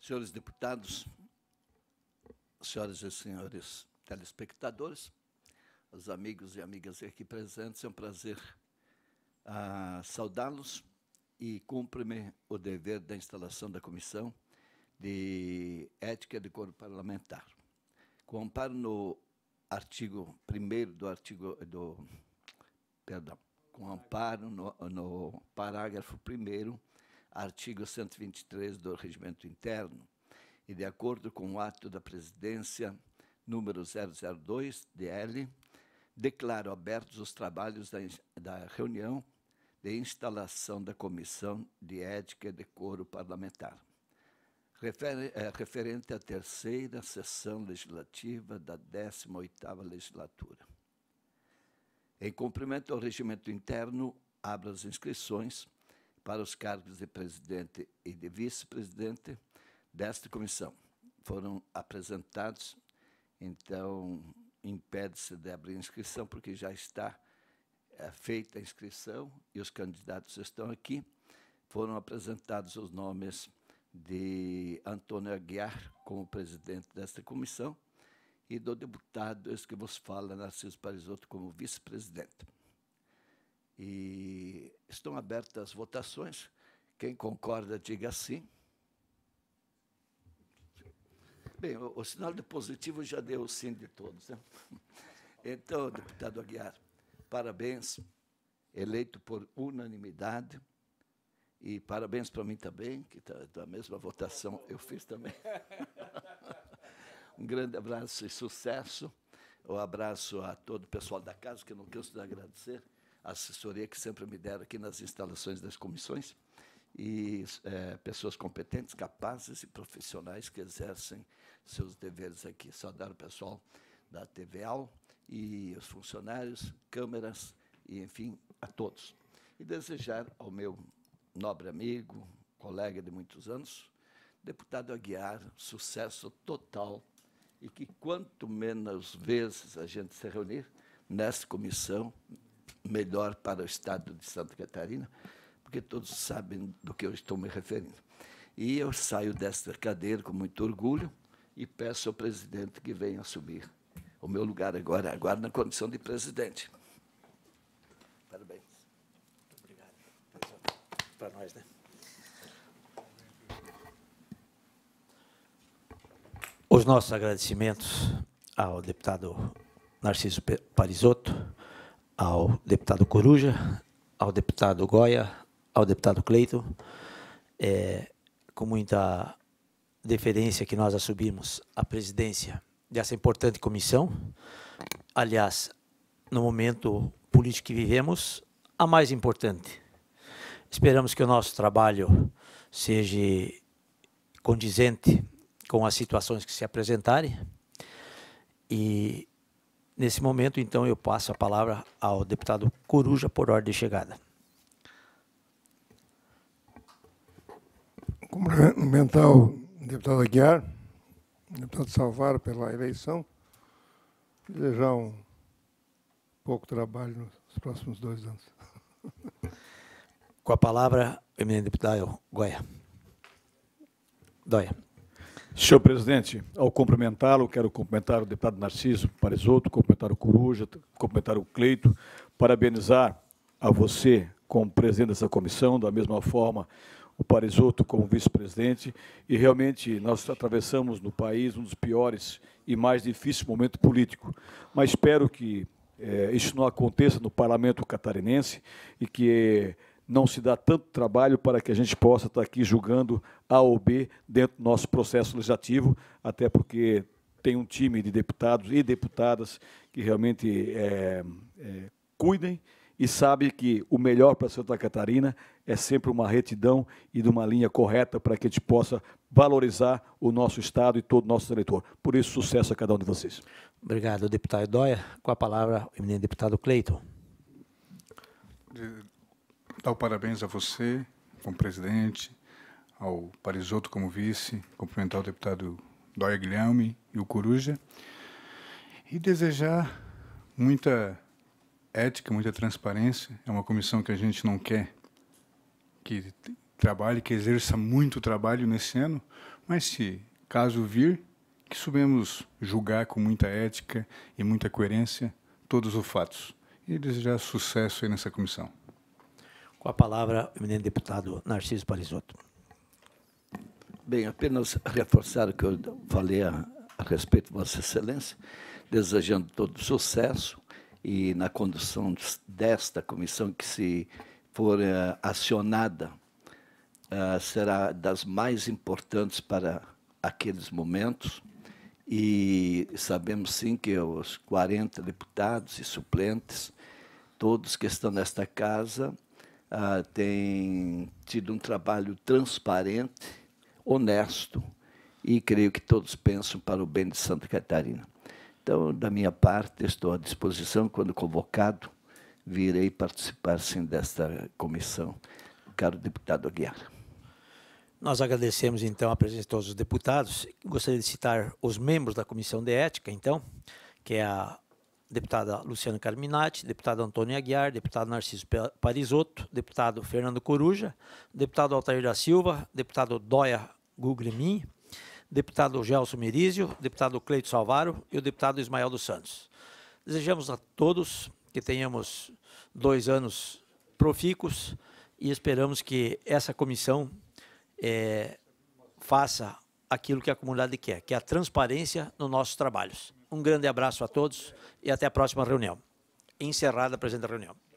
senhores deputados, senhoras e senhores telespectadores, os amigos e amigas aqui presentes, é um prazer ah, saudá-los e cumpre-me o dever da instalação da Comissão de Ética de Coro Parlamentar. Com amparo no artigo 1 do artigo do perdão, com amparo no, no parágrafo 1 artigo 123 do Regimento Interno, e de acordo com o ato da Presidência número 002 DL, declaro abertos os trabalhos da, da reunião de instalação da Comissão de Ética e Decoro Parlamentar, refer, é, referente à terceira sessão legislativa da 18ª legislatura. Em cumprimento ao regimento interno, abro as inscrições para os cargos de presidente e de vice-presidente desta comissão. Foram apresentados, então impede-se de abrir inscrição, porque já está é, feita a inscrição e os candidatos estão aqui. Foram apresentados os nomes de Antônio Aguiar como presidente desta comissão e do deputado, esse que vos fala, Narciso Parisotto como vice-presidente. E estão abertas as votações. Quem concorda, diga sim. Bem, o, o sinal de positivo já deu o sim de todos. Né? Então, deputado Aguiar, parabéns, eleito por unanimidade. E parabéns para mim também, que tá, da mesma votação eu fiz também. um grande abraço e sucesso. Um abraço a todo o pessoal da casa, que eu não canso de agradecer assessoria que sempre me deram aqui nas instalações das comissões, e é, pessoas competentes, capazes e profissionais que exercem seus deveres aqui. Saudar o pessoal da TVAL e os funcionários, câmeras e, enfim, a todos. E desejar ao meu nobre amigo, colega de muitos anos, deputado Aguiar, sucesso total e que quanto menos vezes a gente se reunir nessa comissão, melhor para o estado de Santa Catarina, porque todos sabem do que eu estou me referindo. E eu saio desta cadeira com muito orgulho e peço ao presidente que venha subir o meu lugar agora, agora na condição de presidente. Parabéns. Muito obrigado. Para nós, né? Os nossos agradecimentos ao deputado Narciso Parisotto, ao deputado Coruja, ao deputado Goya, ao deputado Cleito, é, com muita deferência que nós assumimos a presidência dessa importante comissão. Aliás, no momento político que vivemos, a mais importante. Esperamos que o nosso trabalho seja condizente com as situações que se apresentarem e Nesse momento, então, eu passo a palavra ao deputado Coruja por ordem de chegada. Cumprimentar o deputado Aguiar, deputado Salvar pela eleição. Desejar um pouco trabalho nos próximos dois anos. Com a palavra, eminente deputado Goia. Dóia. Senhor presidente, ao cumprimentá-lo, quero cumprimentar o deputado Narciso Parisoto, cumprimentar o Coruja, cumprimentar o Cleito, parabenizar a você como presidente dessa comissão, da mesma forma o Parisoto como vice-presidente, e realmente nós atravessamos no país um dos piores e mais difíceis momentos políticos. Mas espero que é, isso não aconteça no parlamento catarinense e que é, não se dá tanto trabalho para que a gente possa estar aqui julgando A ou B dentro do nosso processo legislativo, até porque tem um time de deputados e deputadas que realmente é, é, cuidem e sabe que o melhor para Santa Catarina é sempre uma retidão e de uma linha correta para que a gente possa valorizar o nosso Estado e todo o nosso eleitor. Por isso, sucesso a cada um de vocês. Obrigado, deputado Dóia. Com a palavra, o eminente deputado Cleiton dar o parabéns a você, como presidente, ao Parisoto como vice, cumprimentar o deputado Dóia Guilherme e o Coruja, e desejar muita ética, muita transparência. É uma comissão que a gente não quer que trabalhe, que exerça muito trabalho nesse ano, mas se caso vir, que soubemos julgar com muita ética e muita coerência todos os fatos. E desejar sucesso aí nessa comissão. Com a palavra, o eminente deputado Narciso Parisoto. Bem, apenas reforçar o que eu falei a, a respeito de Vossa Excelência, desejando todo sucesso e na condução desta comissão que se for uh, acionada uh, será das mais importantes para aqueles momentos e sabemos sim que os 40 deputados e suplentes, todos que estão nesta casa, ah, tem tido um trabalho transparente, honesto, e creio que todos pensam para o bem de Santa Catarina. Então, da minha parte, estou à disposição, quando convocado, virei participar sim desta comissão, caro deputado Aguiar. Nós agradecemos então a presença de todos os deputados. Gostaria de citar os membros da Comissão de Ética, então, que é a deputada Luciana Carminati, deputado Antônio Aguiar, deputado Narciso Parisotto, deputado Fernando Coruja, deputado Altair da Silva, deputado Dóia Gugremin, deputado Gelson Merizio, deputado Cleito Salvaro e o deputado Ismael dos Santos. Desejamos a todos que tenhamos dois anos profícuos e esperamos que essa comissão é, faça aquilo que a comunidade quer, que é a transparência nos nossos trabalhos. Um grande abraço a todos e até a próxima reunião. Encerrada a presente reunião.